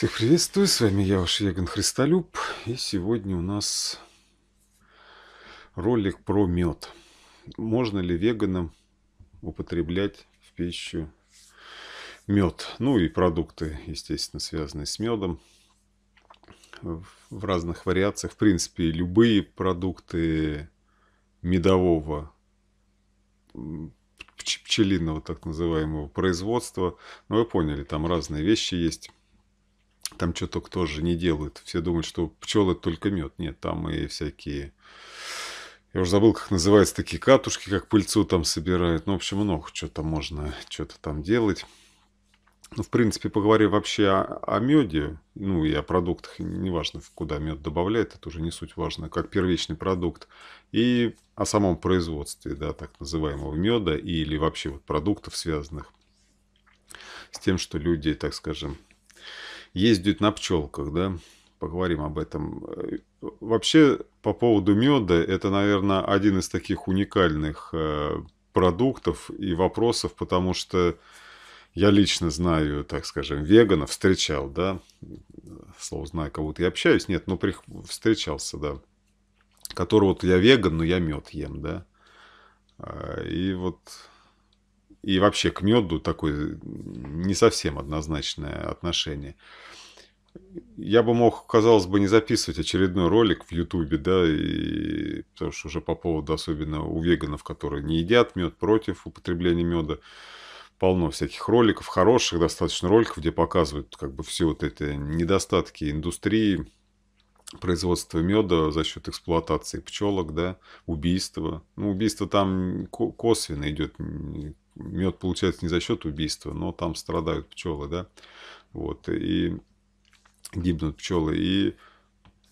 Всех приветствую, с вами я, ваш Яган Христолюб, и сегодня у нас ролик про мед. Можно ли веганам употреблять в пищу мед? Ну и продукты, естественно, связанные с медом в разных вариациях. В принципе, любые продукты медового пчелиного так называемого производства. Ну, вы поняли, там разные вещи есть там что только тоже не делают. Все думают, что пчелы только мед. Нет, там и всякие... Я уже забыл, как называются такие катушки, как пыльцу там собирают. Ну, в общем, много что-то можно, что-то там делать. Ну, в принципе, поговорим вообще о, о меде, ну и о продуктах, неважно, куда мед добавляет, это уже не суть важно, как первичный продукт, и о самом производстве, да, так называемого меда или вообще вот продуктов, связанных с тем, что люди, так скажем, ездит на пчелках, да, поговорим об этом. Вообще, по поводу меда, это, наверное, один из таких уникальных э, продуктов и вопросов, потому что я лично знаю, так скажем, веганов, встречал, да, слово знаю, кого-то я общаюсь, нет, но при... встречался, да, который вот я веган, но я мед ем, да, а, и вот и вообще к меду такое э, не совсем однозначное отношение. Я бы мог, казалось бы, не записывать очередной ролик в Ютубе, да, и, потому что уже по поводу, особенно у веганов, которые не едят мед, против употребления меда, полно всяких роликов, хороших достаточно роликов, где показывают как бы все вот эти недостатки индустрии, производства меда за счет эксплуатации пчелок, да, убийства. Ну, убийство там косвенно идет, мед получается не за счет убийства, но там страдают пчелы, да, вот, и гибнут пчелы, и,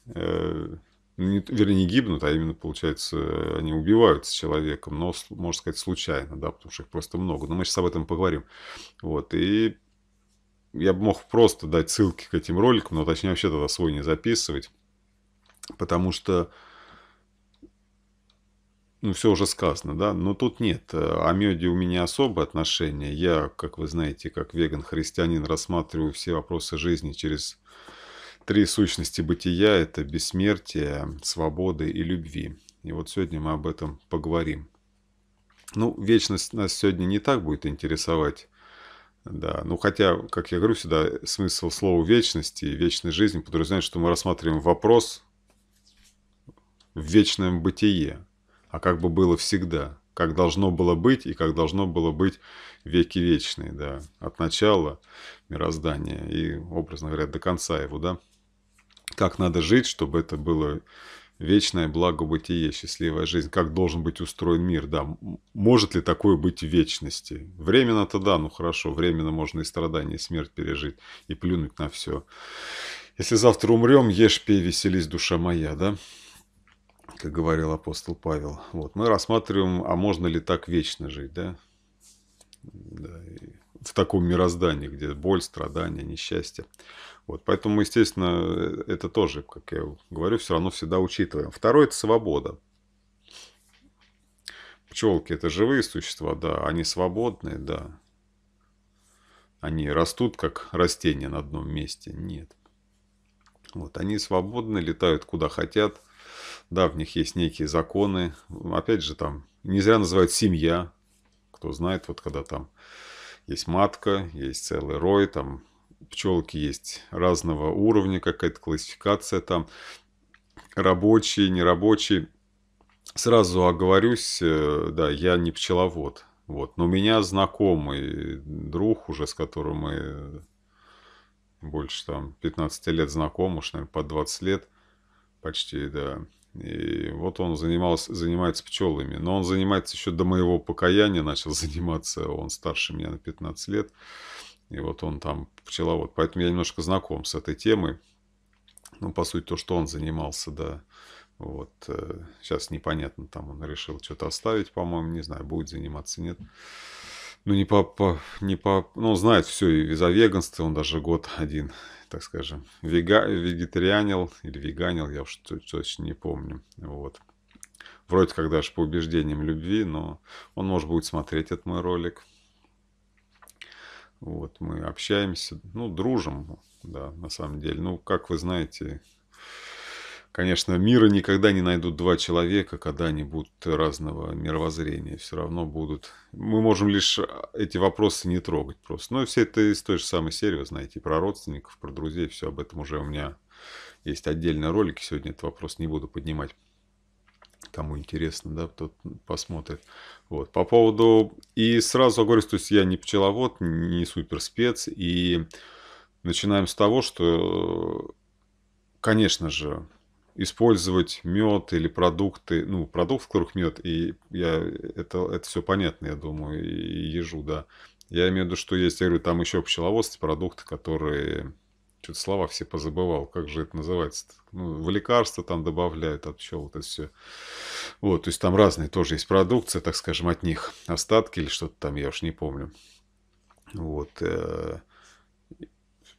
э, не, вернее, не гибнут, а именно, получается, они убиваются человеком, но, можно сказать, случайно, да, потому что их просто много, но мы сейчас об этом поговорим, вот, и я бы мог просто дать ссылки к этим роликам, но точнее вообще тогда свой не записывать, потому что ну, все уже сказано, да, но тут нет. О меде у меня особое отношение. Я, как вы знаете, как веган-христианин, рассматриваю все вопросы жизни через три сущности бытия. Это бессмертие, свободы и любви. И вот сегодня мы об этом поговорим. Ну, вечность нас сегодня не так будет интересовать. Да, ну хотя, как я говорю сюда, смысл слова вечности и вечной жизни подразумевает, что мы рассматриваем вопрос в вечном бытие, а как бы было всегда, как должно было быть и как должно было быть веки вечные, да, от начала мироздания и, образно говоря, до конца его, да. Как надо жить, чтобы это было вечное благо бытие, счастливая жизнь, как должен быть устроен мир, да, может ли такое быть в вечности? Временно-то да, ну хорошо, временно можно и страдания, и смерть пережить, и плюнуть на все. Если завтра умрем, ешь, пей, веселись, душа моя, да? как говорил апостол Павел. Вот, мы рассматриваем, а можно ли так вечно жить, да? да в таком мироздании, где боль, страдания, несчастье. Вот, поэтому, естественно, это тоже, как я говорю, все равно всегда учитываем. Второе – это свобода. Пчелки – это живые существа, да, они свободные, да. Они растут, как растения на одном месте? Нет. Вот, они свободны, летают куда хотят – да, в них есть некие законы. Опять же, там не зря называют семья. Кто знает, вот когда там есть матка, есть целый рой, там пчелки есть разного уровня, какая-то классификация там, рабочие, нерабочие. Сразу оговорюсь, э, да, я не пчеловод, вот, но у меня знакомый друг уже, с которым мы больше там 15 лет знакомы, уж, наверное, по 20 лет почти, да, и вот он занимался, занимается пчелами. Но он занимается еще до моего покаяния, начал заниматься, он старше меня на 15 лет. И вот он там пчеловод. Поэтому я немножко знаком с этой темой. Ну, по сути, то, что он занимался, да. Вот. Э, сейчас непонятно, там он решил что-то оставить, по-моему, не знаю, будет заниматься, нет. Mm ну, не по, по не по, ну, знает все и за веганство, он даже год один, так скажем, вега, вегетарианил или веганил, я уж точно не помню, вот. Вроде как даже по убеждениям любви, но он, может, будет смотреть этот мой ролик. Вот, мы общаемся, ну, дружим, да, на самом деле. Ну, как вы знаете, Конечно, мира никогда не найдут два человека, когда они будут разного мировоззрения. Все равно будут... Мы можем лишь а, эти вопросы не трогать просто. Но ну, все это из той же самой серии, вы знаете, про родственников, про друзей. Все об этом уже у меня есть отдельные ролики. Сегодня этот вопрос не буду поднимать. Кому интересно, да, тот посмотрит. Вот. По поводу... И сразу говорю, то есть я не пчеловод, не суперспец. И начинаем с того, что, конечно же, использовать мед или продукты, ну, продукт, в которых мед, и я, это, это все понятно, я думаю, и ежу, да. Я имею в виду, что есть, я говорю, там еще пчеловодство, продукты, которые... Что-то слова все позабывал, как же это называется-то? Ну, в лекарства там добавляют от пчел, вот это все. Вот, то есть там разные тоже есть продукция, так скажем, от них. Остатки или что-то там, я уж не помню. Вот. Э,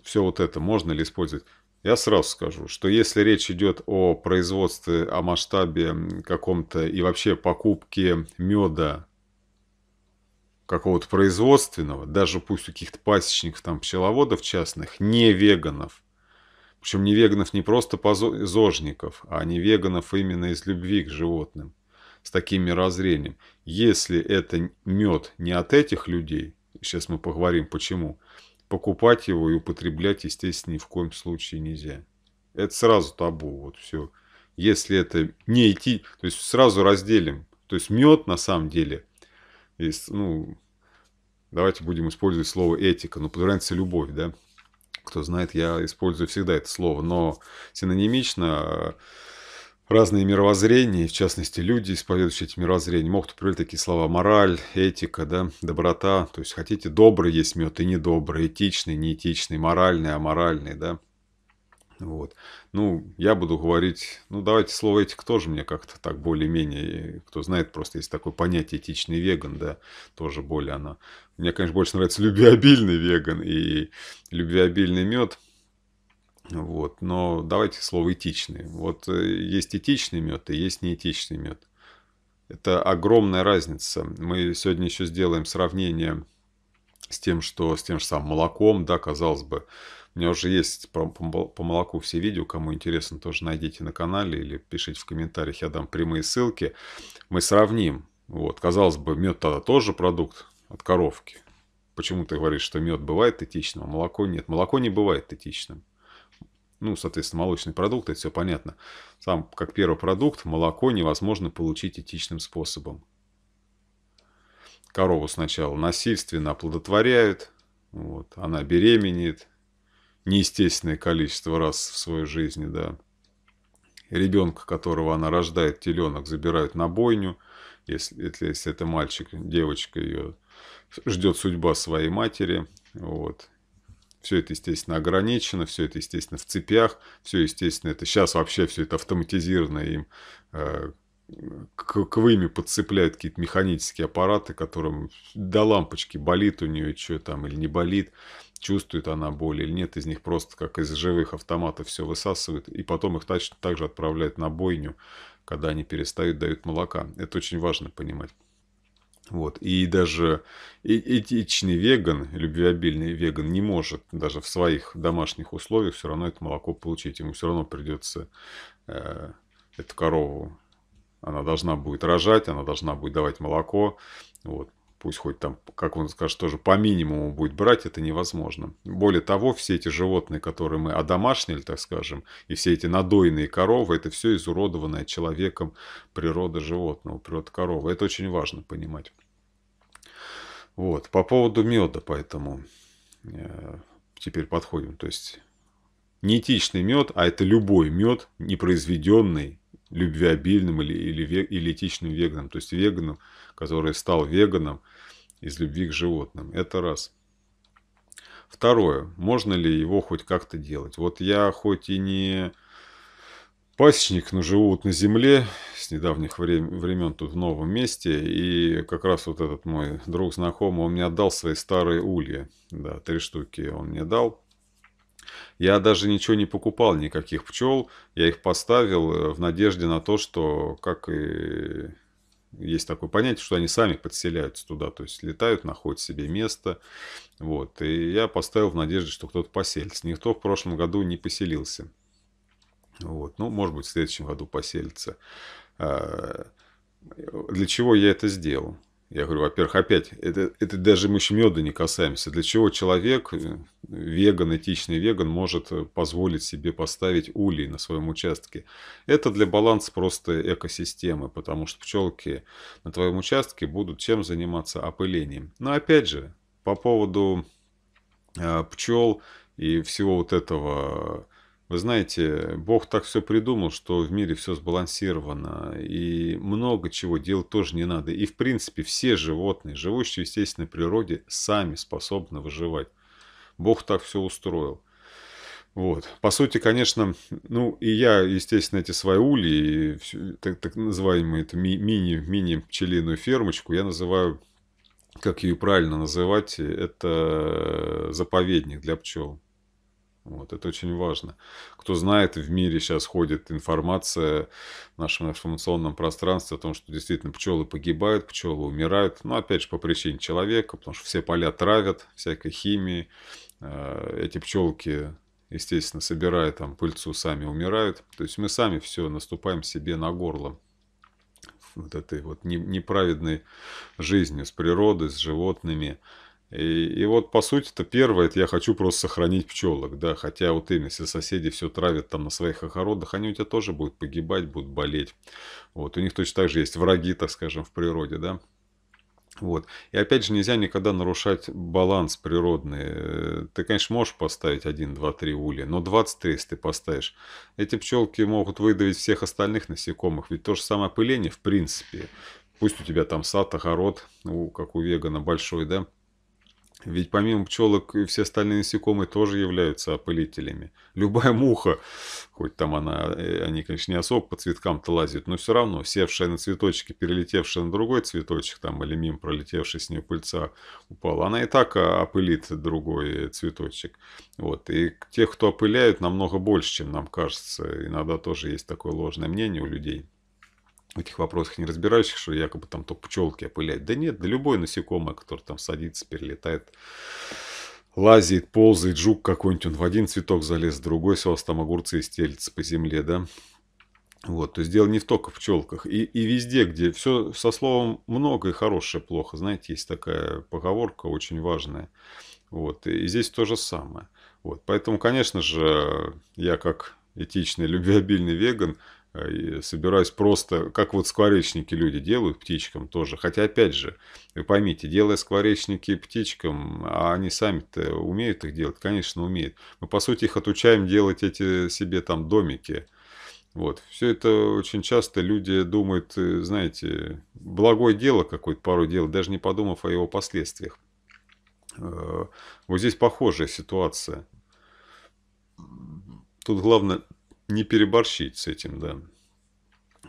все вот это можно ли использовать? Я сразу скажу, что если речь идет о производстве, о масштабе каком-то и вообще покупке меда какого-то производственного, даже пусть у каких-то пасечников, там, пчеловодов частных, не веганов. Причем не веганов не просто позожников, а не веганов именно из любви к животным, с таким мирозрением. Если это мед не от этих людей, сейчас мы поговорим почему, покупать его и употреблять, естественно, ни в коем случае нельзя. Это сразу табу, вот все. Если это не идти, то есть сразу разделим. То есть мед на самом деле, есть, ну, давайте будем использовать слово этика, но подразумевается любовь, да. Кто знает, я использую всегда это слово, но синонимично разные мировоззрения, в частности, люди, исповедующие эти мировоззрения, могут употреблять такие слова мораль, этика, да, доброта. То есть, хотите, добрый есть мед и недобрый, этичный, неэтичный, моральный, аморальный, да. Вот. Ну, я буду говорить, ну, давайте слово этик тоже мне как-то так более-менее, кто знает, просто есть такое понятие этичный веган, да, тоже более оно. Мне, конечно, больше нравится любвеобильный веган и любвеобильный мед, вот. Но давайте слово «этичный». Вот э, есть этичный мед и есть неэтичный мед. Это огромная разница. Мы сегодня еще сделаем сравнение с тем, что с тем же самым молоком, да, казалось бы. У меня уже есть по, по, по молоку все видео, кому интересно, тоже найдите на канале или пишите в комментариях, я дам прямые ссылки. Мы сравним. Вот, казалось бы, мед тогда тоже продукт от коровки. Почему ты говоришь, что мед бывает этичным, а молоко нет? Молоко не бывает этичным ну, соответственно, молочный продукт, это все понятно. Сам, как первый продукт, молоко невозможно получить этичным способом. Корову сначала насильственно оплодотворяют, вот, она беременеет, неестественное количество раз в своей жизни, да. Ребенка, которого она рождает, теленок, забирают на бойню, если, если это мальчик, девочка ее ждет судьба своей матери, вот, все это, естественно, ограничено, все это, естественно, в цепях, все, естественно, это сейчас вообще все это автоматизировано, им э, к, к выми подцепляют какие-то механические аппараты, которым до лампочки болит у нее что там или не болит, чувствует она боль или нет, из них просто как из живых автоматов все высасывают, и потом их точно так же отправляют на бойню, когда они перестают дают молока. Это очень важно понимать. Вот. И даже этичный веган, любвеобильный веган, не может даже в своих домашних условиях все равно это молоко получить. Ему все равно придется э, эту корову. Она должна будет рожать, она должна будет давать молоко. Вот. Пусть хоть там, как он скажет, тоже по минимуму будет брать, это невозможно. Более того, все эти животные, которые мы одомашнили, так скажем, и все эти надойные коровы, это все изуродованное человеком природа животного, природа коровы. Это очень важно понимать. Вот, по поводу меда, поэтому э, теперь подходим. То есть неэтичный мед, а это любой мед, не произведенный любвеобильным или, или, или этичным веганом, то есть веганом, который стал веганом из любви к животным. Это раз. Второе. Можно ли его хоть как-то делать? Вот я хоть и не пасечник, но живут на земле с недавних времен тут в новом месте. И как раз вот этот мой друг знакомый, он мне отдал свои старые ульи, Да, три штуки он мне дал. Я даже ничего не покупал, никаких пчел. Я их поставил э, в надежде на то, что, как и есть такое понятие, что они сами подселяются туда, то есть летают, находят себе место. Вот. И я поставил в надежде, что кто-то поселится. Никто в прошлом году не поселился. Вот. Ну, может быть, в следующем году поселится. А, для чего я это сделал? Я говорю, во-первых, опять, это, это даже мы еще меда не касаемся. Для чего человек, э, веган, этичный веган, может позволить себе поставить улей на своем участке? Это для баланса просто экосистемы, потому что пчелки на твоем участке будут чем заниматься? Опылением. Но опять же, по поводу э, а, пчел и всего вот этого вы знаете, Бог так все придумал, что в мире все сбалансировано, и много чего делать тоже не надо. И в принципе все животные, живущие в естественной природе, сами способны выживать. Бог так все устроил. Вот. По сути, конечно, ну и я, естественно, эти свои ули, и так, так называемую это ми мини-мини-пчелиную фермочку, я называю, как ее правильно называть, это заповедник для пчел. Вот, это очень важно. Кто знает, в мире сейчас ходит информация в нашем информационном пространстве о том, что действительно пчелы погибают, пчелы умирают. Но ну, опять же по причине человека, потому что все поля травят всякой химией. Э, эти пчелки, естественно, собирая там пыльцу, сами умирают. То есть мы сами все наступаем себе на горло вот этой вот неправедной жизнью с природой, с животными. И, и вот, по сути-то, первое, это я хочу просто сохранить пчелок, да, хотя вот именно, если соседи все травят там на своих огородах, они у тебя тоже будут погибать, будут болеть. Вот, у них точно так же есть враги, так скажем, в природе, да. Вот. И опять же, нельзя никогда нарушать баланс природный. Ты, конечно, можешь поставить 1, 2, 3 улья, но 23, если ты поставишь, эти пчелки могут выдавить всех остальных насекомых. Ведь то же самое опыление, в принципе, пусть у тебя там сад, огород, у, как у вегана большой, да, ведь помимо пчелок все остальные насекомые тоже являются опылителями. Любая муха, хоть там она, э, они, конечно, не особо по цветкам-то лазят, но все равно, севшая на цветочке, перелетевшая на другой цветочек, там, или мимо пролетевшая с нее пыльца упала, она и так а, опылит другой цветочек. Вот. И тех, кто опыляют, намного больше, чем нам кажется. Иногда тоже есть такое ложное мнение у людей в этих вопросах не разбирающих, что якобы там только пчелки опыляют. Да нет, да любое насекомое, которое там садится, перелетает, лазит, ползает, жук какой-нибудь, он в один цветок залез, в другой, все, у вас там огурцы и стелятся по земле, да. Вот, то есть дело не в только в пчелках. И, и везде, где все со словом много и хорошее плохо. Знаете, есть такая поговорка очень важная. Вот, и здесь то же самое. Вот, поэтому, конечно же, я как этичный, любвеобильный веган – собираюсь просто, как вот скворечники люди делают птичкам тоже. Хотя, опять же, вы поймите, делая скворечники птичкам, а они сами-то умеют их делать? Конечно, умеют. Мы, по сути, их отучаем делать эти себе там домики. Вот. Все это очень часто люди думают, э, знаете, благое дело какое-то порой делать, даже не подумав о его последствиях. Э, вот здесь похожая ситуация. Тут главное не переборщить с этим, да.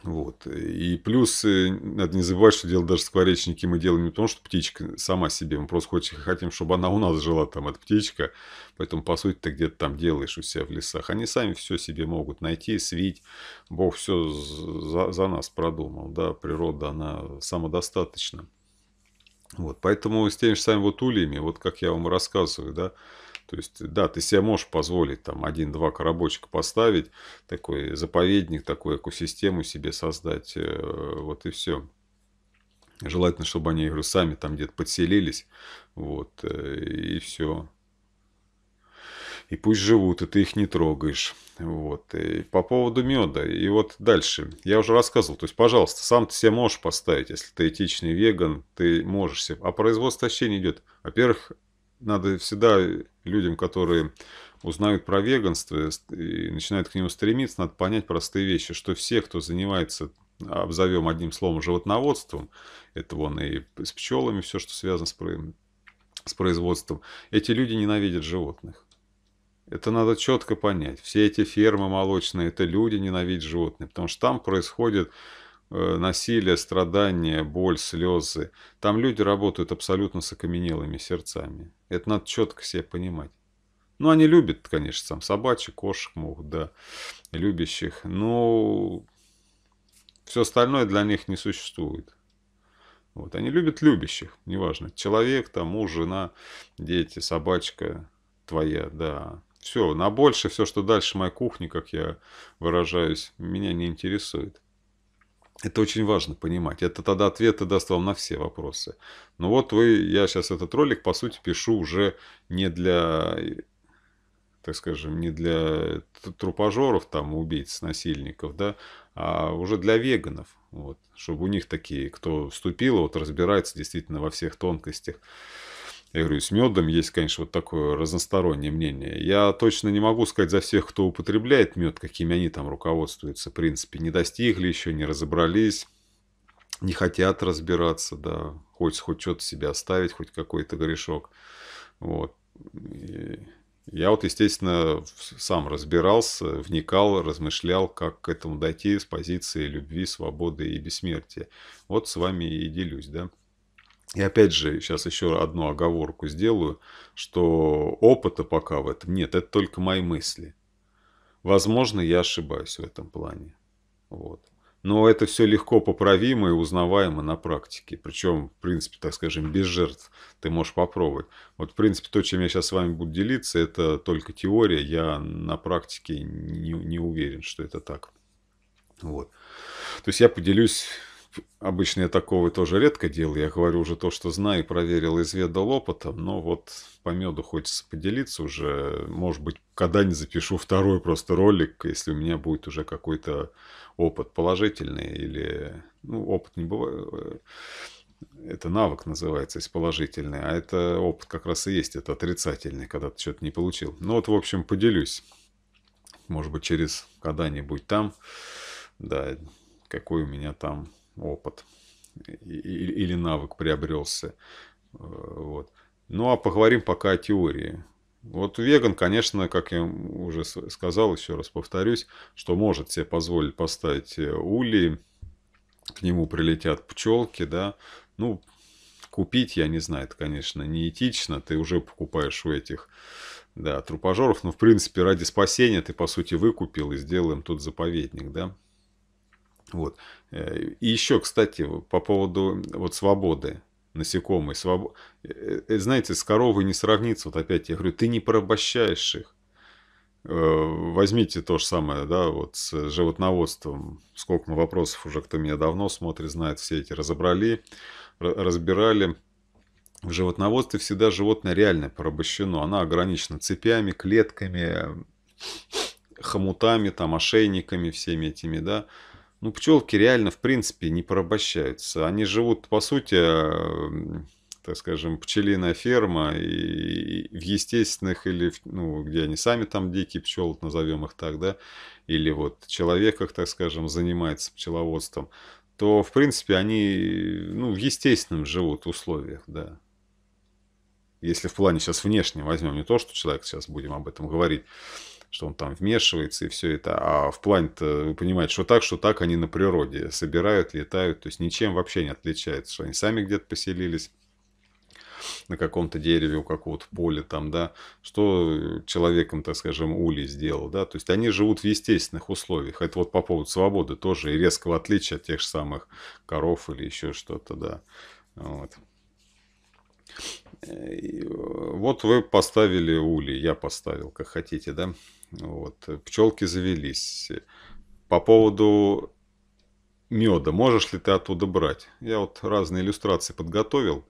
Вот. И плюс, э, надо не забывать, что дело даже скворечники мы делаем не потому, что птичка сама себе, мы просто хоть, хотим, чтобы она у нас жила, там, эта птичка. Поэтому, по сути, ты где-то там делаешь у себя в лесах. Они сами все себе могут найти, свить. Бог все за, за нас продумал, да, природа, она самодостаточна. Вот, поэтому с теми же самыми вот ульями, вот как я вам рассказываю, да, то есть, да, ты себе можешь позволить там один-два коробочка поставить, такой заповедник, такую экосистему себе создать, э, вот и все. Желательно, чтобы они, я говорю, сами там где-то подселились, вот, э, и все. И пусть живут, и ты их не трогаешь. Вот. И по поводу меда. И вот дальше. Я уже рассказывал. То есть, пожалуйста, сам ты себе можешь поставить. Если ты этичный веган, ты можешь себе. А производство вообще не идет. Во-первых, надо всегда людям, которые узнают про веганство и начинают к нему стремиться, надо понять простые вещи, что все, кто занимается, обзовем одним словом, животноводством, это вон и с пчелами, все, что связано с, с производством, эти люди ненавидят животных. Это надо четко понять. Все эти фермы молочные, это люди ненавидят животных, потому что там происходит Э, насилие, страдания, боль, слезы. Там люди работают абсолютно с окаменелыми сердцами. Это надо четко себе понимать. Ну, они любят, конечно, сам собачек, кошек, мух, да, любящих. Но все остальное для них не существует. Вот. Они любят любящих, неважно, человек, там, муж, жена, дети, собачка твоя, да. Все, на больше, все, что дальше моя кухня, как я выражаюсь, меня не интересует. Это очень важно понимать. Это тогда ответы даст вам на все вопросы. Ну вот вы, я сейчас этот ролик, по сути, пишу уже не для, так скажем, не для трупожоров там, убийц, насильников, да, а уже для веганов. Вот, чтобы у них такие, кто вступил, вот разбирается действительно во всех тонкостях. Я говорю, с медом есть, конечно, вот такое разностороннее мнение. Я точно не могу сказать за всех, кто употребляет мед, какими они там руководствуются. В принципе, не достигли еще, не разобрались, не хотят разбираться, да. Хочется хоть что-то себе оставить, хоть какой-то грешок. Вот. И я вот, естественно, сам разбирался, вникал, размышлял, как к этому дойти с позиции любви, свободы и бессмертия. Вот с вами и делюсь, да. И опять же, сейчас еще одну оговорку сделаю, что опыта пока в этом нет, это только мои мысли. Возможно, я ошибаюсь в этом плане. Вот. Но это все легко поправимо и узнаваемо на практике. Причем, в принципе, так скажем, без жертв ты можешь попробовать. Вот, в принципе, то, чем я сейчас с вами буду делиться, это только теория. Я на практике не, не уверен, что это так. Вот. То есть я поделюсь обычно я такого тоже редко делаю. Я говорю уже то, что знаю, проверил, изведал опытом. Но вот по меду хочется поделиться уже. Может быть, когда-нибудь запишу второй просто ролик, если у меня будет уже какой-то опыт положительный или... Ну, опыт не бывает э, это навык называется, есть положительный, а это опыт как раз и есть, это отрицательный, когда ты что-то не получил. Ну вот, в общем, поделюсь. Может быть, через когда-нибудь там, да, какой у меня там опыт или навык приобрелся. Э, вот. Ну а поговорим пока о теории. Вот веган, конечно, как я уже сказал, еще раз повторюсь, что может себе позволить поставить э, улей, к нему прилетят пчелки, да, ну, купить, я не знаю, это, конечно, неэтично, ты уже покупаешь у этих, да, трупожоров, но, в принципе, ради спасения ты, по сути, выкупил и сделаем тут заповедник, да, вот. Э, и еще, кстати, по поводу вот свободы насекомые. Своб... Э, э, знаете, с коровой не сравнится. Вот опять я говорю, ты не порабощаешь их. Возьмите то же самое, да, вот с животноводством. Сколько мы вопросов уже, кто меня давно смотрит, знает, все эти разобрали, разбирали. В животноводстве всегда животное реально порабощено. оно ограничено цепями, клетками, хомутами, там, ошейниками, всеми этими, да. Ну, пчелки реально, в принципе, не порабощаются. Они живут, по сути, эм, так скажем, пчелиная ферма и в естественных или, в, ну, где они сами там дикие пчелы, назовем их так, да, или вот человек так скажем, занимается пчеловодством, то, в принципе, они, ну, в естественном живут условиях, да. Если в плане сейчас внешне возьмем, не то, что человек сейчас будем об этом говорить, что он там вмешивается и все это. А в плане-то, вы понимаете, что так, что так они на природе собирают, летают, то есть ничем вообще не отличается, что они сами где-то поселились на каком-то дереве, у какого-то поля там, да, что человеком, так скажем, улей сделал, да, то есть они живут в естественных условиях. Это вот по поводу свободы тоже и резкого отличия от тех же самых коров или еще что-то, да, вот. Э, и э, вот вы поставили улей, я поставил, как хотите, да. Вот. Пчелки завелись. По поводу меда, можешь ли ты оттуда брать? Я вот разные иллюстрации подготовил.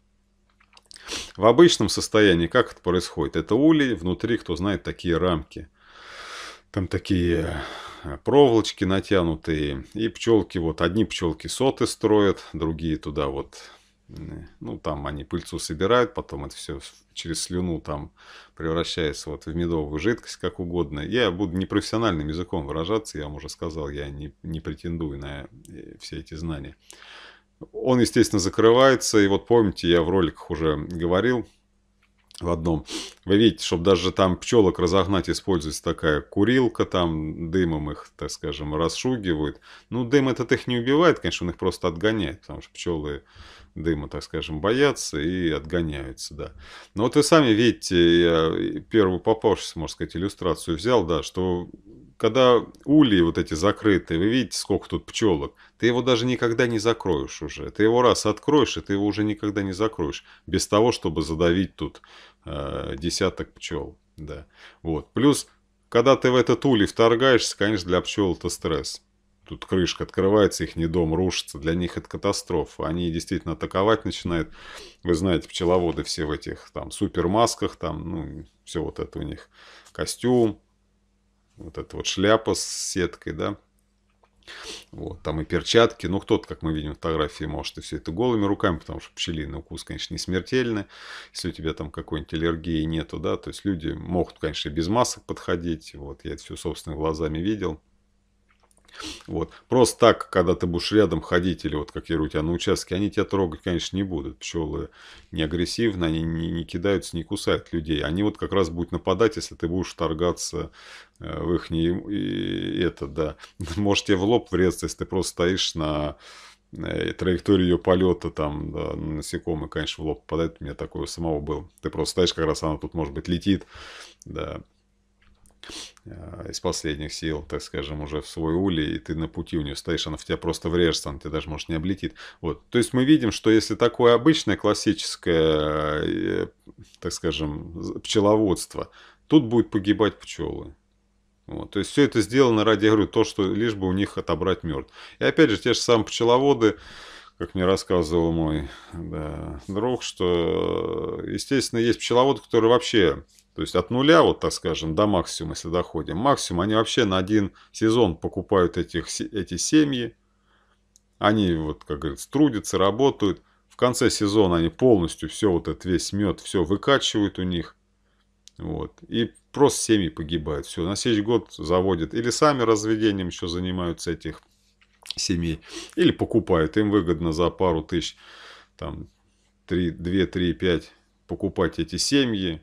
В обычном состоянии как это происходит? Это улей, внутри, кто знает, такие рамки. Там такие э, проволочки натянутые, и пчелки, вот одни пчелки соты строят, другие туда вот Э, ну, там они пыльцу собирают, потом это все через слюну там превращается вот в медовую жидкость, как угодно. Я буду непрофессиональным языком выражаться, я вам уже сказал, я не, не претендую на э, все эти знания. Он, естественно, закрывается, и вот помните, я в роликах уже говорил, в одном. Вы видите, чтобы даже там пчелок разогнать, используется такая курилка, там дымом их, так скажем, расшугивают. Ну, дым этот их не убивает, конечно, он их просто отгоняет, потому что пчелы дыма, так скажем, боятся и отгоняются, да. Но вот вы сами видите, я первую попавшуюся, можно сказать, иллюстрацию взял, да, что когда ульи вот эти закрытые, вы видите, сколько тут пчелок, ты его даже никогда не закроешь уже. Ты его раз откроешь, и ты его уже никогда не закроешь, без того, чтобы задавить тут э, десяток пчел. Да. Вот. Плюс, когда ты в этот улей вторгаешься, конечно, для пчел это стресс. Тут крышка открывается, их не дом рушится. Для них это катастрофа. Они действительно атаковать начинают. Вы знаете, пчеловоды все в этих там супермасках, там, ну, все вот это у них. Костюм, вот эта вот шляпа с сеткой, да. Вот, там и перчатки, Ну кто-то, как мы видим фотографии, может и все это голыми руками, потому что пчелиный укус, конечно, не смертельный, если у тебя там какой-нибудь аллергии нету, да, то есть люди могут, конечно, и без масок подходить, вот, я это все собственными глазами видел, вот. Просто так, когда ты будешь рядом ходить, или вот как я говорю, у тебя на участке, они тебя трогать, конечно, не будут. Пчелы не агрессивны, они не, не кидаются, не кусают людей. Они вот как раз будут нападать, если ты будешь торгаться э, в их... И, это, да. Может тебе в лоб врезаться, если ты просто стоишь на э, траектории ее полета там да, насекомый, конечно, в лоб попадает. У меня такое самого было. Ты просто стоишь, как раз она тут, может быть, летит. Да, Э, из последних сил, так скажем, уже в свой улей, и ты на пути у нее стоишь, она в тебя просто врежется, она тебя даже, может, не облетит. Вот. То есть мы видим, что если такое обычное классическое, э, так скажем, пчеловодство, тут будет погибать пчелы. Вот. То есть все это сделано ради, я говорю, то, что лишь бы у них отобрать мертв. И опять же, те же самые пчеловоды, как мне рассказывал мой да, друг, что, э, естественно, есть пчеловоды, которые вообще то есть от нуля, вот так скажем, до максимума, если доходим. Максимум, они вообще на один сезон покупают этих, эти семьи. Они, вот, как говорится, трудятся, работают. В конце сезона они полностью все, вот этот весь мед, все выкачивают у них. Вот. И просто семьи погибают. Все, на следующий год заводят. Или сами разведением еще занимаются этих семей. Или покупают. Им выгодно за пару тысяч, там, 3, 2, 3, 5 покупать эти семьи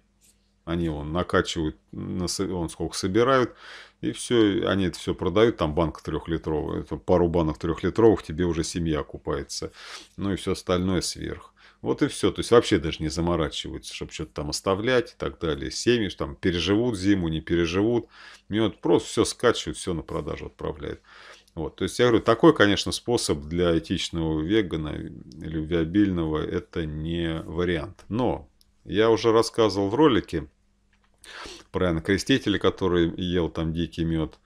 они он накачивают, он сколько собирают, и все, они это все продают, там банка трехлитровая, это пару банок трехлитровых тебе уже семья окупается ну и все остальное сверх. Вот и все, то есть вообще даже не заморачиваются, чтобы что-то там оставлять и так далее. Семьи там переживут зиму, не переживут, мед, просто все скачивают, все на продажу отправляют. Вот, то есть я говорю, такой, конечно, способ для этичного вегана или любвеобильного это не вариант. Но я уже рассказывал в ролике, про Иоанна Крестителя, который ел там дикий мед.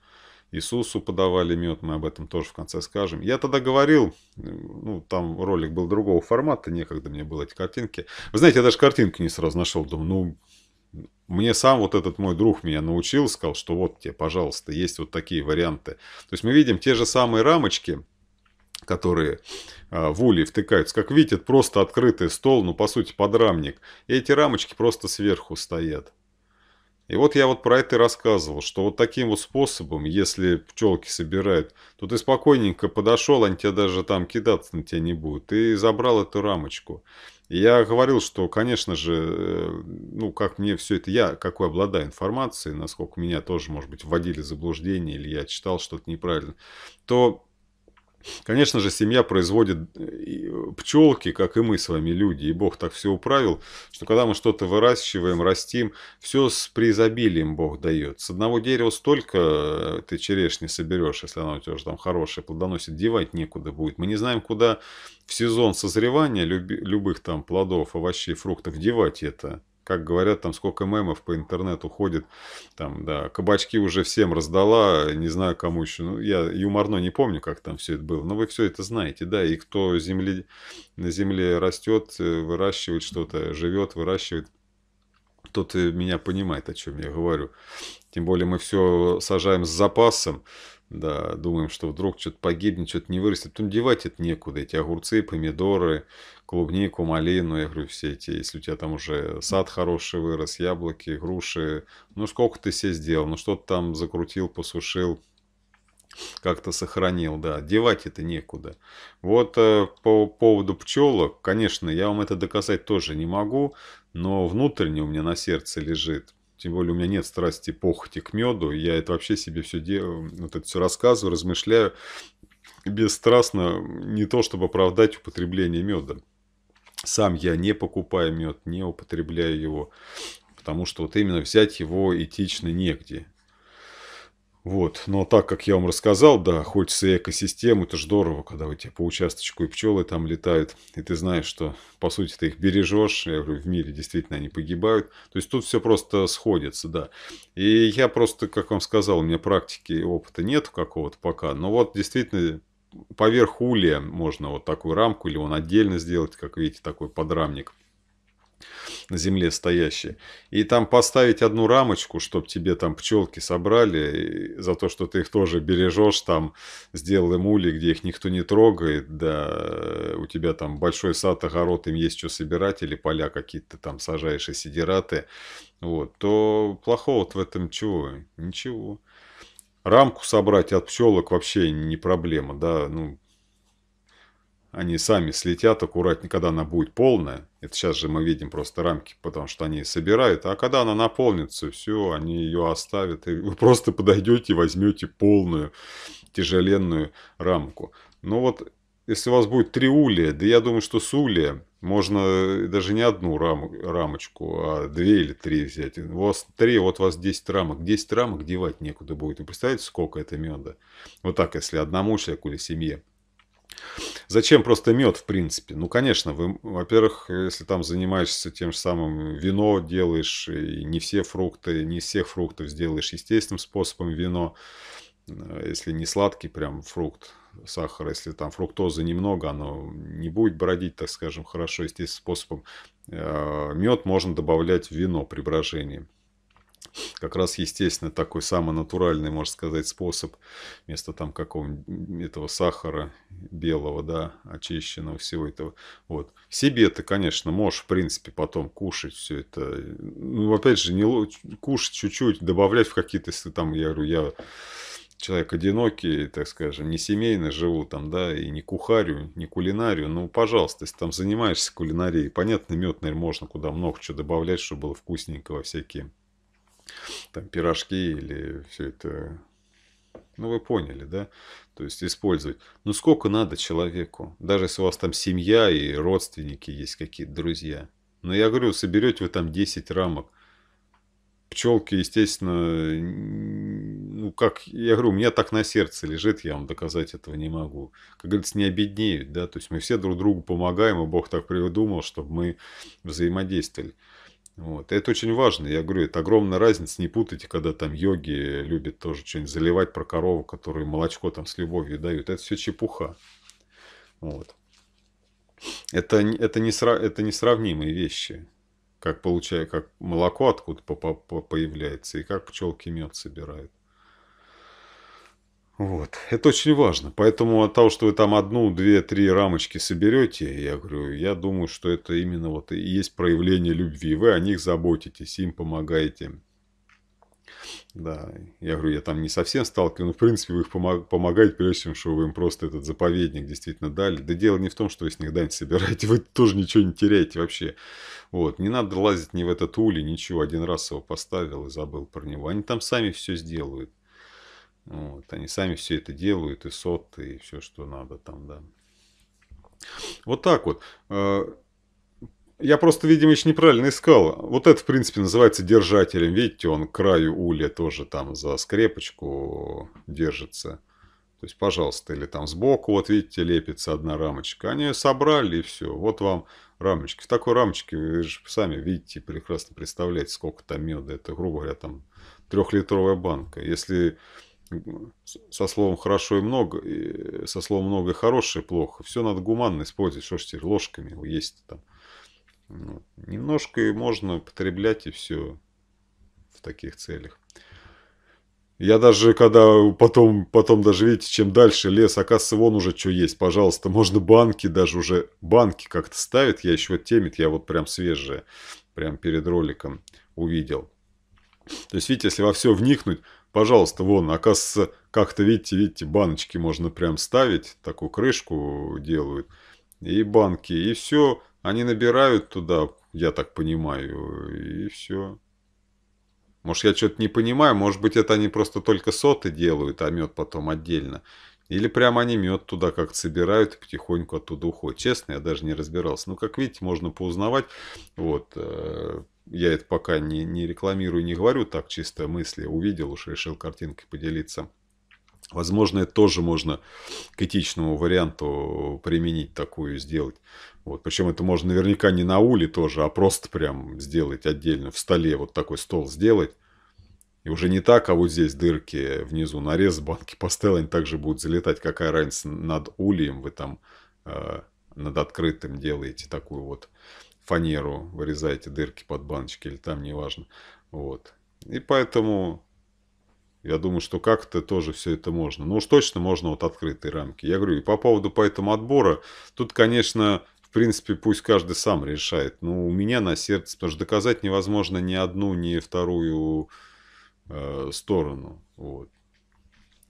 Иисусу подавали мед, мы об этом тоже в конце скажем. Я тогда говорил, ну, там ролик был другого формата, некогда мне было эти картинки. Вы знаете, я даже картинку не сразу нашел, думаю, ну, мне сам вот этот мой друг меня научил, сказал, что вот тебе, пожалуйста, есть вот такие варианты. То есть мы видим те же самые рамочки, которые а, в улей втыкаются. Как видите, просто открытый стол, ну, по сути, подрамник. И эти рамочки просто сверху стоят. И вот я вот про это и рассказывал, что вот таким вот способом, если пчелки собирают, то ты спокойненько подошел, они тебя даже там кидаться на тебя не будут. и забрал эту рамочку. И я говорил, что, конечно же, э, ну, как мне все это, я какой обладаю информацией, насколько меня тоже, может быть, вводили в заблуждение, или я читал что-то неправильно, то Конечно же, семья производит э, пчелки, как и мы с вами, люди. И Бог так все управил, что когда мы что-то выращиваем, растим, все с преизобилием Бог дает. С одного дерева столько э, ты черешни соберешь, если она у тебя уже там хорошая, плодоносит, девать некуда будет. Мы не знаем, куда в сезон созревания любых там плодов, овощей, фруктов девать это как говорят, там сколько мемов по интернету ходит, там, да, кабачки уже всем раздала, не знаю кому еще, ну, я юморно не помню, как там все это было, но вы все это знаете, да, и кто земли, на земле растет, э, выращивает что-то, живет, выращивает, тот меня понимает, о чем я говорю. Тем более мы все сажаем с запасом, да, думаем, что вдруг что-то погибнет, что-то не вырастет. Тут девать это некуда, эти огурцы, помидоры, клубнику, малину, я говорю, все эти, если у тебя там уже сад хороший вырос, яблоки, груши, ну сколько ты себе сделал, ну что-то там закрутил, посушил, как-то сохранил, да, девать это некуда. Вот э, по поводу пчелок, конечно, я вам это доказать тоже не могу, но внутренне у меня на сердце лежит. Тем более у меня нет страсти похоти к меду, я это вообще себе все делаю, вот это все рассказываю, размышляю бесстрастно, не то чтобы оправдать употребление меда. Сам я не покупаю мед, не употребляю его, потому что вот именно взять его этично негде. Вот, но так как я вам рассказал, да, хочется экосистему, это же здорово, когда у тебя по участочку и пчелы там летают, и ты знаешь, что по сути ты их бережешь, я говорю, в мире действительно они погибают, то есть тут все просто сходится, да. И я просто, как вам сказал, у меня практики и опыта нет какого-то пока, но вот действительно поверх улья можно вот такую рамку, или он отдельно сделать, как видите, такой подрамник на земле стоящий И там поставить одну рамочку, чтобы тебе там пчелки собрали, за то, что ты их тоже бережешь, там сделал им ули, где их никто не трогает, да, у тебя там большой сад, огород, им есть что собирать, или поля какие-то там сажаешь и сидираты, вот, то плохого в этом чего? Ничего. Рамку собрать от пчелок вообще не проблема, да, ну, они сами слетят аккуратно, когда она будет полная. Это сейчас же мы видим просто рамки, потому что они собирают. А когда она наполнится, все, они ее оставят. И вы просто подойдете и возьмете полную тяжеленную рамку. Ну вот если у вас будет три триулия, да я думаю, что с сулия, можно э, даже не одну рам, рамочку, а две или три взять. У вас три, вот у вас 10 рамок. 10 рамок девать некуда будет. Вы представляете, сколько это меда? Вот так, если одному человеку или семье. Зачем просто мед, в принципе? Ну, конечно, вы, во-первых, если там занимаешься тем же самым вино делаешь, и не все фрукты, не из всех фруктов сделаешь естественным способом вино, э, если не сладкий прям фрукт, сахара, если там фруктозы немного, оно не будет бродить, так скажем, хорошо. Здесь способом э, мед можно добавлять в вино при брожении. Как раз, естественно, такой самый натуральный, можно сказать, способ вместо там какого-нибудь этого сахара белого, да, очищенного всего этого. Вот. Себе ты, конечно, можешь, в принципе, потом кушать все это. Ну, опять же, не кушать чуть-чуть, добавлять в какие-то, если там, я говорю, я человек одинокий, так скажем, не семейно живу там, да, и не кухарю, не кулинарию, ну, пожалуйста, если там занимаешься кулинарией, понятно, мед, наверное, можно куда много чего добавлять, чтобы было вкусненького, всякие там пирожки или все это, ну, вы поняли, да, то есть использовать. Ну, сколько надо человеку, даже если у вас там семья и родственники есть какие-то друзья. Но я говорю, соберете вы там 10 рамок, пчелки, естественно, как, я говорю, у меня так на сердце лежит, я вам доказать этого не могу. Как говорится, не обеднеют, да, то есть мы все друг другу помогаем, и Бог так придумал, чтобы мы взаимодействовали. Вот. Это очень важно. Я говорю, это огромная разница. Не путайте, когда там йоги любят тоже что-нибудь заливать про корову, которые молочко там с любовью дают. Это все чепуха. Вот. Это, это, не, это несравнимые вещи. Как, получая, как молоко откуда появляется и как пчелки мед собирают. Вот, это очень важно. Поэтому от того, что вы там одну, две, три рамочки соберете, я говорю, я думаю, что это именно вот и есть проявление любви. Вы о них заботитесь, им помогаете. Да, я говорю, я там не совсем сталкиваюсь, но в принципе вы их помог, помогаете, прежде чем, что вы им просто этот заповедник действительно дали. Да дело не в том, что вы с них дань собираете, вы тоже ничего не теряете вообще. Вот, не надо лазить ни в этот улей, ничего, один раз его поставил и забыл про него. Они там сами все сделают. Вот, они сами все это делают, и сот, и все, что надо там, да. Вот так вот. Э, я просто, видимо, еще неправильно искал. Вот это, в принципе, называется держателем. Видите, он к краю уля тоже там за скрепочку держится. То есть, пожалуйста, или там сбоку, вот видите, лепится одна рамочка. Они ее собрали и все. Вот вам рамочки. В такой рамочке вы же сами видите, прекрасно представляете, сколько там меда. Это, грубо говоря, там трехлитровая банка. Если со словом хорошо и много, и со словом много и хорошее плохо. Все надо гуманно использовать. Что ж теперь ложками его есть там. Вот. Ну, немножко и можно потреблять и все в таких целях. Я даже, когда потом, потом даже, видите, чем дальше лес, оказывается, вон уже что есть. Пожалуйста, можно банки даже уже, банки как-то ставят. Я еще вот темит, я вот прям свежее, прям перед роликом увидел. То есть, видите, если во все вникнуть, Пожалуйста, вон, оказывается, как-то, видите, видите, баночки можно прям ставить, такую крышку делают, и банки, и все, они набирают туда, я так понимаю, и все. Может, я что-то не понимаю, может быть, это они просто только соты делают, а мед потом отдельно. Или прям они мед туда как-то собирают и потихоньку оттуда уходят. Честно, я даже не разбирался. Но, ну, как видите, можно поузнавать. Вот. Э, я это пока не, не рекламирую, не говорю, так чисто мысли увидел, уж решил картинкой поделиться. Возможно, это тоже можно к этичному варианту применить такую, сделать. Вот. Причем это можно наверняка не на уле тоже, а просто прям сделать отдельно, в столе вот такой стол сделать. И уже не так, а вот здесь дырки внизу нарез, банки поставил, они также будут залетать. Какая разница над ульем вы там, э, над открытым делаете такую вот фанеру, вырезаете дырки под баночки или там, неважно. Вот. И поэтому я думаю, что как-то тоже все это можно. Ну уж точно можно вот открытые рамки. Я говорю, и по поводу поэтому отбора, тут, конечно, в принципе, пусть каждый сам решает. Но у меня на сердце, потому что доказать невозможно ни одну, ни вторую э, сторону. Вот.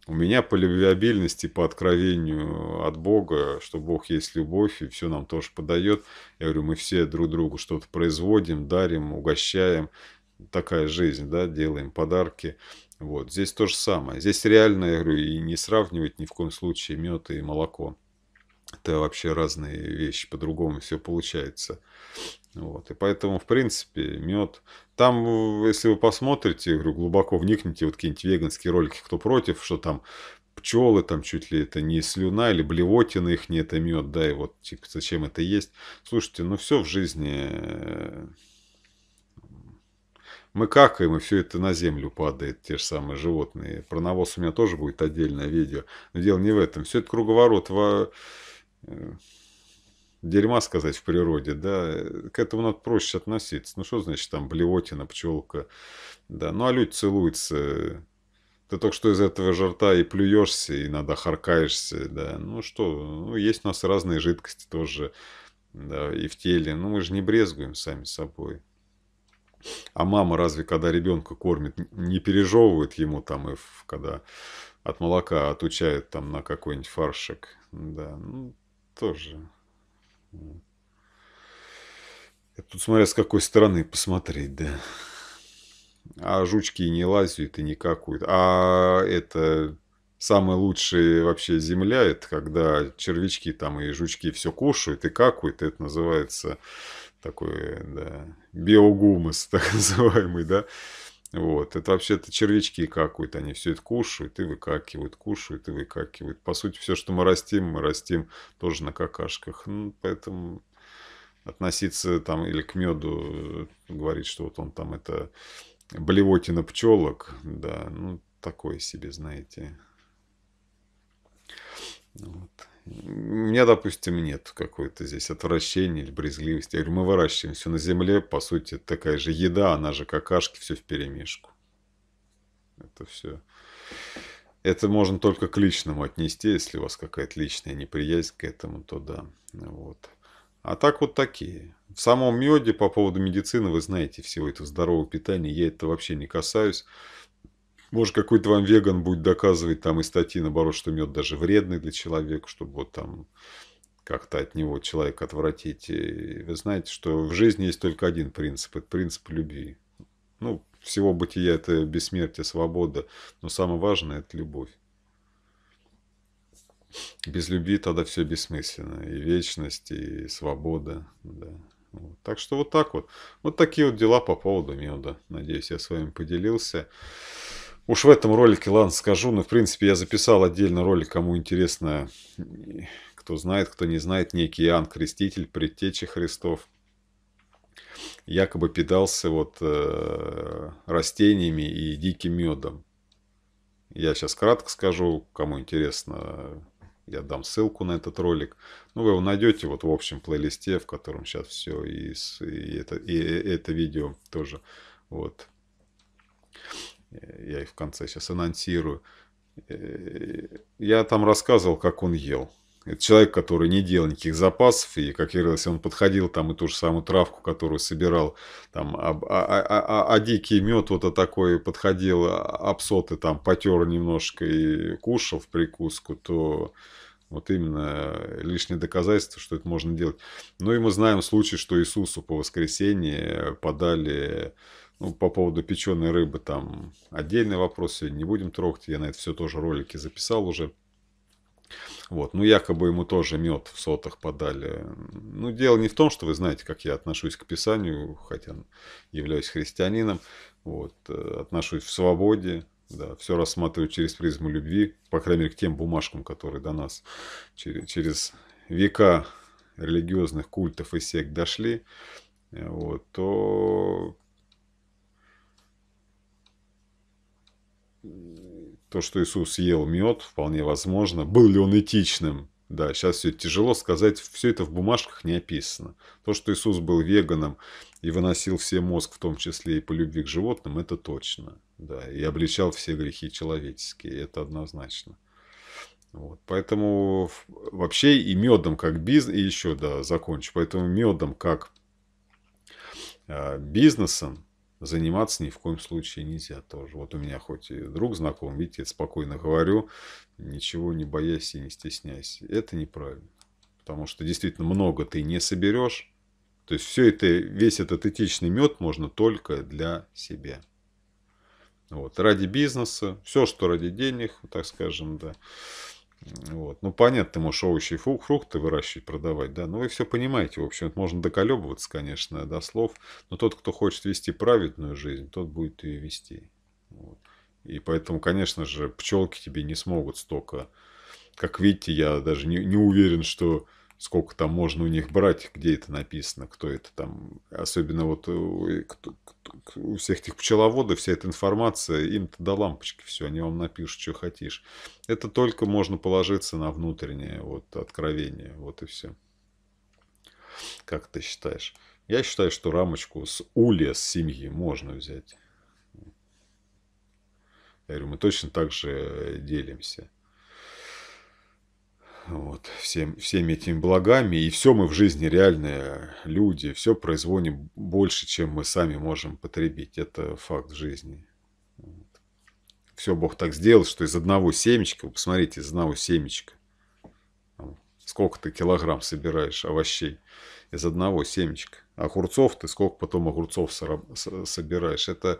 У меня по любвеобильности, по откровению от Бога, что Бог есть любовь и все нам тоже подает. Я говорю, мы все друг другу что-то производим, дарим, угощаем. Такая жизнь, да, делаем подарки. Вот, здесь то же самое. Здесь реально, я говорю, и не сравнивать ни в коем случае мед и молоко. Это вообще разные вещи, по-другому все получается. Вот. И поэтому, в принципе, мед. Там, э, если вы посмотрите, говорю, глубоко вникните, вот какие-нибудь веганские ролики, кто против, что там пчелы, там чуть ли это не слюна или блевотина их не это мед, да, и вот типа зачем это есть. Слушайте, ну все в жизни э, мы какаем, и все это на землю падает, те же самые животные. Про навоз у меня тоже будет отдельное видео. Но дело не в этом. Все это круговорот. Во э, дерьма сказать в природе, да, э, к этому надо проще относиться. Ну, что значит там блевотина, пчелка, да. Ну, а люди целуются, э. ты только что из этого жарта и плюешься, и надо харкаешься, да. Ну, что, ну, есть у нас разные жидкости тоже, да, и в теле. Ну, мы же не брезгуем сами собой. А мама разве, когда ребенка кормит, не пережевывает ему там, и когда от молока отучает там на какой-нибудь фаршик, да, ну, тоже... Это тут смотря с какой стороны посмотреть, да. А жучки не лазят, и не какают. А это самая лучшая вообще земля, это когда червячки там и жучки все кушают и какают. Это называется такой, да, биогумус, так называемый, да. Вот. Это вообще-то червячки какают, они все это кушают и выкакивают, кушают и выкакивают. По сути, все, что мы растим, мы растим тоже на какашках. Ну, поэтому относиться там или к меду, э, говорить, что вот он там это блевотина пчелок, да, ну, такое себе, знаете. Вот. У меня, допустим, нет какой-то здесь отвращения или брезгливости. Я говорю, мы выращиваем все на земле, по сути, такая же еда, она же какашки, все в перемешку. Это все. Это можно только к личному отнести, если у вас какая-то личная неприязнь к этому, то да. Вот. А так вот такие. В самом меде по поводу медицины вы знаете всего этого здорового питания, я это вообще не касаюсь. Может, какой-то вам веган будет доказывать там и статьи, наоборот, что мед даже вредный для человека, чтобы вот там как-то от него человека отвратить. И вы знаете, что в жизни есть только один принцип. Это принцип любви. Ну, всего бытия это бессмертие, свобода. Но самое важное – это любовь. Без любви тогда все бессмысленно. И вечность, и свобода. Да. Вот. Так что вот так вот. Вот такие вот дела по поводу меда. Надеюсь, я с вами поделился. Уж в этом ролике, ладно, скажу, но в принципе я записал отдельно ролик, кому интересно, кто знает, кто не знает, некий Иоанн Креститель, предтечи Христов, якобы питался вот э, растениями и диким медом. Я сейчас кратко скажу, кому интересно, я дам ссылку на этот ролик. Ну, вы его найдете вот в общем плейлисте, в котором сейчас все, и, и, это, и это видео тоже. Вот я их в конце сейчас анонсирую. Я там рассказывал, как он ел. Это человек, который не делал никаких запасов, и, как я говорил, он подходил там и ту же самую травку, которую собирал, там, а, а, а, а дикий мед вот такой подходил, обсоты там потер немножко и кушал в прикуску, то вот именно лишнее доказательство, что это можно делать. Ну и мы знаем случай, что Иисусу по воскресенье подали ну, по поводу печеной рыбы, там отдельный вопрос сегодня не будем трогать. Я на это все тоже ролики записал уже. Вот, ну якобы ему тоже мед в сотах подали. Ну дело не в том, что вы знаете, как я отношусь к Писанию, хотя являюсь христианином, вот, э, отношусь в свободе, да, все рассматриваю через призму любви, по крайней мере, к тем бумажкам, которые до нас через, через века религиозных культов и сект дошли, э, вот, то то, что Иисус ел мед, вполне возможно. Был ли он этичным? Да, сейчас все тяжело сказать, все это в бумажках не описано. То, что Иисус был веганом и выносил все мозг, в том числе и по любви к животным, это точно. Да, и обличал все грехи человеческие, это однозначно. Вот, поэтому вообще и медом как бизнес, и еще, да, закончу, поэтому медом как а, бизнесом, заниматься ни в коем случае нельзя тоже. Вот у меня хоть и друг знаком, видите, спокойно говорю, ничего не боясь и не стесняясь. Это неправильно. Потому что действительно много ты не соберешь. То есть все это, весь этот этичный мед можно только для себя. Вот. Ради бизнеса, все, что ради денег, так скажем, да. Вот. Ну, понятно, ты можешь овощи и фрукты выращивать, продавать, да, ну вы все понимаете, в общем, можно доколебываться, конечно, до слов, но тот, кто хочет вести праведную жизнь, тот будет ее вести. Вот. И поэтому, конечно же, пчелки тебе не смогут столько. Как видите, я даже не, не уверен, что сколько там можно у них брать, где это написано, кто это там. Особенно вот у, э, кто, кто, у всех этих пчеловодов вся эта информация, им-то до лампочки все, они вам напишут, что хотишь. Это только можно положиться на внутреннее вот откровение, вот и все. Как ты считаешь? Я считаю, что рамочку с улья, с семьи можно взять. Я говорю, мы точно так же э, делимся вот, всем, всеми этими благами, и все мы в жизни реальные люди, все производим больше, чем мы сами можем потребить. Это факт жизни. Вот. Все Бог так сделал, что из одного семечка, вы посмотрите, из одного семечка, сколько ты килограмм собираешь овощей из одного семечка. Огурцов ты сколько потом огурцов собираешь. Это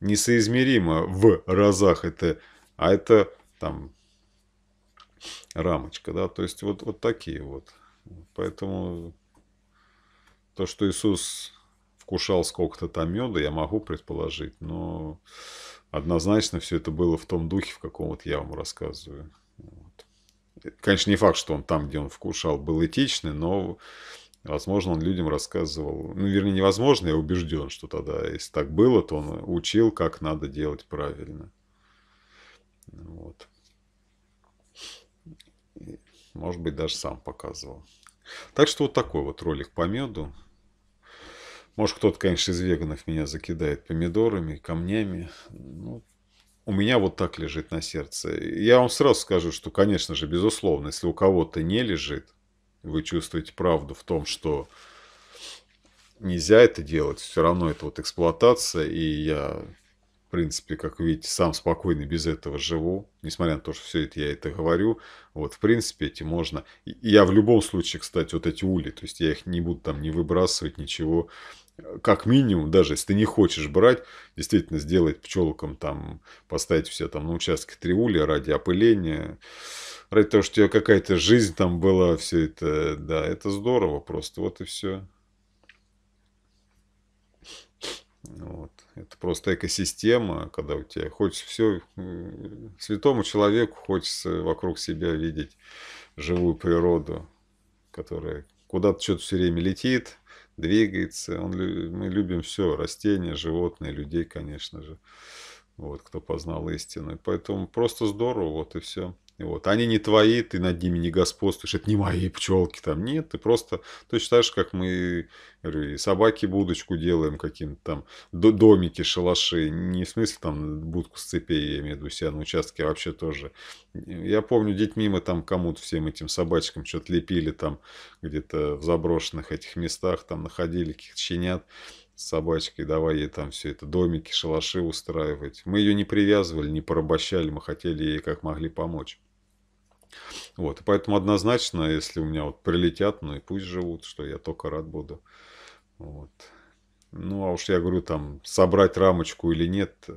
несоизмеримо в разах. Это, а это там рамочка, да, то есть вот, вот такие вот. Поэтому то, что Иисус вкушал сколько-то там меда, я могу предположить, но однозначно все это было в том духе, в каком вот я вам рассказываю. Вот. Конечно, не факт, что он там, где он вкушал, был этичный, но, возможно, он людям рассказывал, ну, вернее, невозможно, я убежден, что тогда, если так было, то он учил, как надо делать правильно. Вот. Может быть, даже сам показывал. Так что вот такой вот ролик по меду. Может, кто-то, конечно, из веганов меня закидает помидорами, камнями. Ну, у меня вот так лежит на сердце. Я вам сразу скажу, что, конечно же, безусловно, если у кого-то не лежит, вы чувствуете правду в том, что нельзя это делать, все равно это вот эксплуатация, и я в принципе, как видите, сам спокойно без этого живу, несмотря на то, что все это я это говорю. Вот, в принципе, эти можно... И я в любом случае, кстати, вот эти ули, то есть я их не буду там не выбрасывать, ничего. Как минимум, даже если ты не хочешь брать, действительно сделать пчелкам там, поставить все там на участке три ули ради опыления, ради того, что у тебя какая-то жизнь там была, все это, да, это здорово просто, вот и все. Вот. Это просто экосистема, когда у тебя хочется все, э, святому человеку хочется вокруг себя видеть живую природу, которая куда-то что-то все время летит, двигается. Он, мы любим все, растения, животные, людей, конечно же. Вот, кто познал истину. поэтому просто здорово, вот и все. Вот. Они не твои, ты над ними не господствуешь, это не мои пчелки там. Нет, ты просто точно так же, как мы говорю, и собаки будочку делаем каким-то там, домики, шалаши. Не в смысле там будку с цепей, я имею в виду, себя на участке вообще тоже. Я помню, детьми мы там кому-то всем этим собачкам что-то лепили там где-то в заброшенных этих местах, там находили каких-то щенят с собачкой, давай ей там все это, домики, шалаши устраивать. Мы ее не привязывали, не порабощали, мы хотели ей как могли помочь. Вот, поэтому однозначно, если у меня вот прилетят, ну и пусть живут, что я только рад буду. Вот. Ну, а уж я говорю, там, собрать рамочку или нет, э,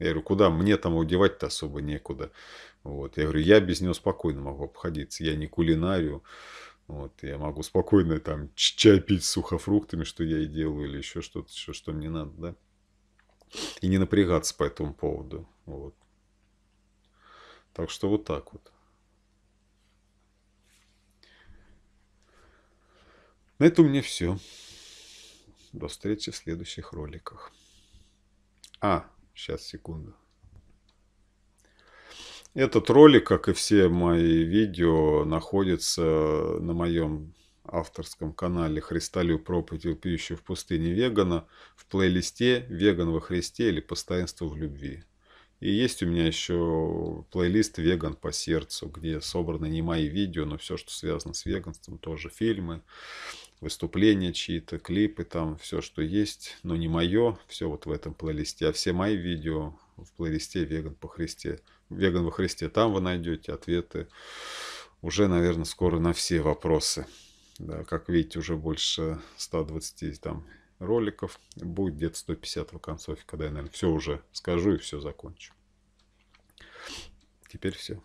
я говорю, куда мне там удевать-то особо некуда. Вот. Я говорю, я без него спокойно могу обходиться. Я не кулинарию. Вот. Я могу спокойно там чай пить с сухофруктами, что я и делаю, или еще что-то, что, что мне надо, да. И не напрягаться по этому поводу. Вот. Так что вот так вот. На этом у меня все. До встречи в следующих роликах. А, сейчас, секунду. Этот ролик, как и все мои видео, находится на моем авторском канале «Христолю проповедь вопиющую в пустыне вегана» в плейлисте «Веган во Христе» или «Постоянство в любви». И есть у меня еще плейлист «Веган по сердцу», где собраны не мои видео, но все, что связано с веганством, тоже фильмы, выступления чьи-то, клипы там, все, что есть, но не мое, все вот в этом плейлисте, а все мои видео в плейлисте «Веган по Христе». «Веган во Христе» там вы найдете ответы уже, наверное, скоро на все вопросы. Да, как видите, уже больше 120 там роликов. Будет где-то 150 в концовке, когда я, наверное, все уже скажу и все закончу. Теперь все.